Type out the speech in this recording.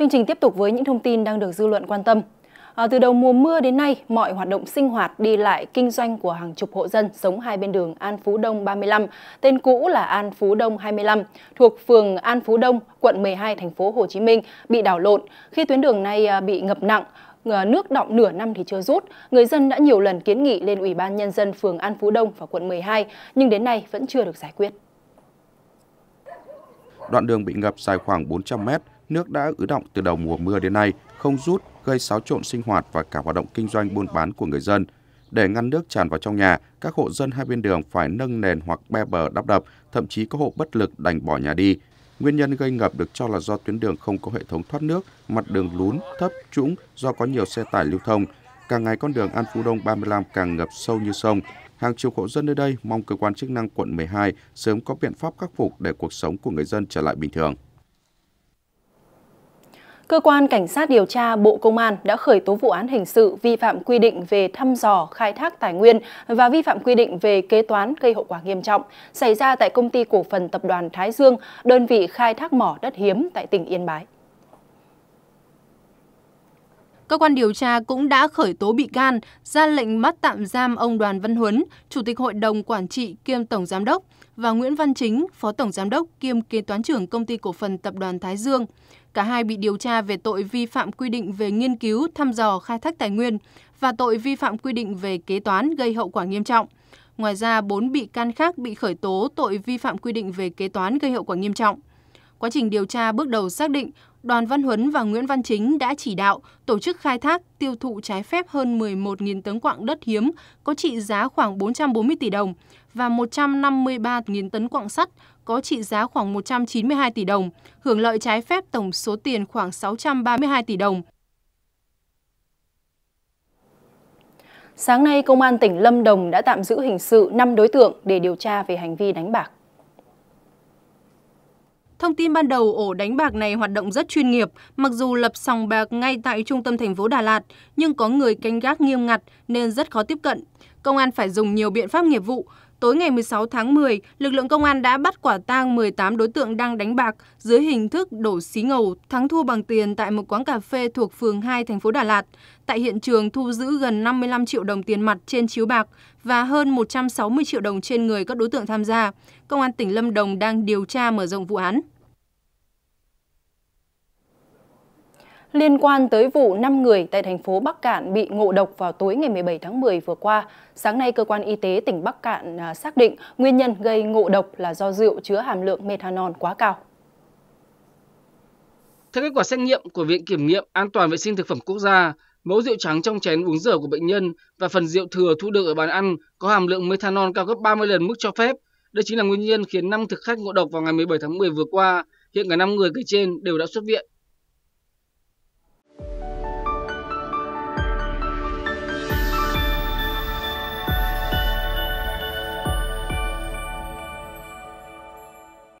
Chương trình tiếp tục với những thông tin đang được dư luận quan tâm. À, từ đầu mùa mưa đến nay, mọi hoạt động sinh hoạt, đi lại, kinh doanh của hàng chục hộ dân sống hai bên đường An Phú Đông 35, tên cũ là An Phú Đông 25, thuộc phường An Phú Đông, quận 12, thành phố Hồ Chí Minh, bị đảo lộn khi tuyến đường này à, bị ngập nặng à, nước đọng nửa năm thì chưa rút. Người dân đã nhiều lần kiến nghị lên Ủy ban Nhân dân phường An Phú Đông và quận 12, nhưng đến nay vẫn chưa được giải quyết. Đoạn đường bị ngập dài khoảng 400 mét, nước đã ứ động từ đầu mùa mưa đến nay không rút, gây xáo trộn sinh hoạt và cả hoạt động kinh doanh buôn bán của người dân. Để ngăn nước tràn vào trong nhà, các hộ dân hai bên đường phải nâng nền hoặc be bờ đắp đập, thậm chí có hộ bất lực đành bỏ nhà đi. Nguyên nhân gây ngập được cho là do tuyến đường không có hệ thống thoát nước, mặt đường lún, thấp, trũng do có nhiều xe tải lưu thông. Càng ngày con đường An Phú Đông 35 càng ngập sâu như sông. Hàng triệu hộ dân nơi đây mong cơ quan chức năng quận 12 sớm có biện pháp khắc phục để cuộc sống của người dân trở lại bình thường. Cơ quan Cảnh sát điều tra Bộ Công an đã khởi tố vụ án hình sự vi phạm quy định về thăm dò, khai thác tài nguyên và vi phạm quy định về kế toán gây hậu quả nghiêm trọng xảy ra tại công ty cổ phần tập đoàn Thái Dương, đơn vị khai thác mỏ đất hiếm tại tỉnh Yên Bái. Cơ quan điều tra cũng đã khởi tố bị can, ra lệnh bắt tạm giam ông Đoàn Văn Huấn, Chủ tịch Hội đồng Quản trị kiêm Tổng Giám đốc, và Nguyễn Văn Chính, Phó Tổng Giám đốc kiêm kế toán trưởng Công ty Cổ phần Tập đoàn Thái Dương. Cả hai bị điều tra về tội vi phạm quy định về nghiên cứu, thăm dò, khai thác tài nguyên và tội vi phạm quy định về kế toán gây hậu quả nghiêm trọng. Ngoài ra, 4 bị can khác bị khởi tố tội vi phạm quy định về kế toán gây hậu quả nghiêm trọng. Quá trình điều tra bước đầu xác định, Đoàn Văn Huấn và Nguyễn Văn Chính đã chỉ đạo tổ chức khai thác, tiêu thụ trái phép hơn 11.000 tấn quạng đất hiếm có trị giá khoảng 440 tỷ đồng và 153.000 tấn quạng sắt có trị giá khoảng 192 tỷ đồng, hưởng lợi trái phép tổng số tiền khoảng 632 tỷ đồng. Sáng nay, Công an tỉnh Lâm Đồng đã tạm giữ hình sự 5 đối tượng để điều tra về hành vi đánh bạc. Thông tin ban đầu, ổ đánh bạc này hoạt động rất chuyên nghiệp, mặc dù lập sòng bạc ngay tại trung tâm thành phố Đà Lạt, nhưng có người canh gác nghiêm ngặt nên rất khó tiếp cận. Công an phải dùng nhiều biện pháp nghiệp vụ, Tối ngày 16 tháng 10, lực lượng công an đã bắt quả tang 18 đối tượng đang đánh bạc dưới hình thức đổ xí ngầu thắng thua bằng tiền tại một quán cà phê thuộc phường 2 thành phố Đà Lạt. Tại hiện trường thu giữ gần 55 triệu đồng tiền mặt trên chiếu bạc và hơn 160 triệu đồng trên người các đối tượng tham gia. Công an tỉnh Lâm Đồng đang điều tra mở rộng vụ án. liên quan tới vụ 5 người tại thành phố Bắc Cạn bị ngộ độc vào tối ngày 17 tháng 10 vừa qua. Sáng nay, cơ quan y tế tỉnh Bắc Cạn à, xác định nguyên nhân gây ngộ độc là do rượu chứa hàm lượng methanol quá cao. Theo kết quả xét nghiệm của Viện Kiểm nghiệm An toàn vệ sinh thực phẩm quốc gia, mẫu rượu trắng trong chén uống rượu của bệnh nhân và phần rượu thừa thu được ở bàn ăn có hàm lượng methanol cao gấp 30 lần mức cho phép. Đây chính là nguyên nhân khiến 5 thực khách ngộ độc vào ngày 17 tháng 10 vừa qua. Hiện cả 5 người kể trên đều đã xuất viện.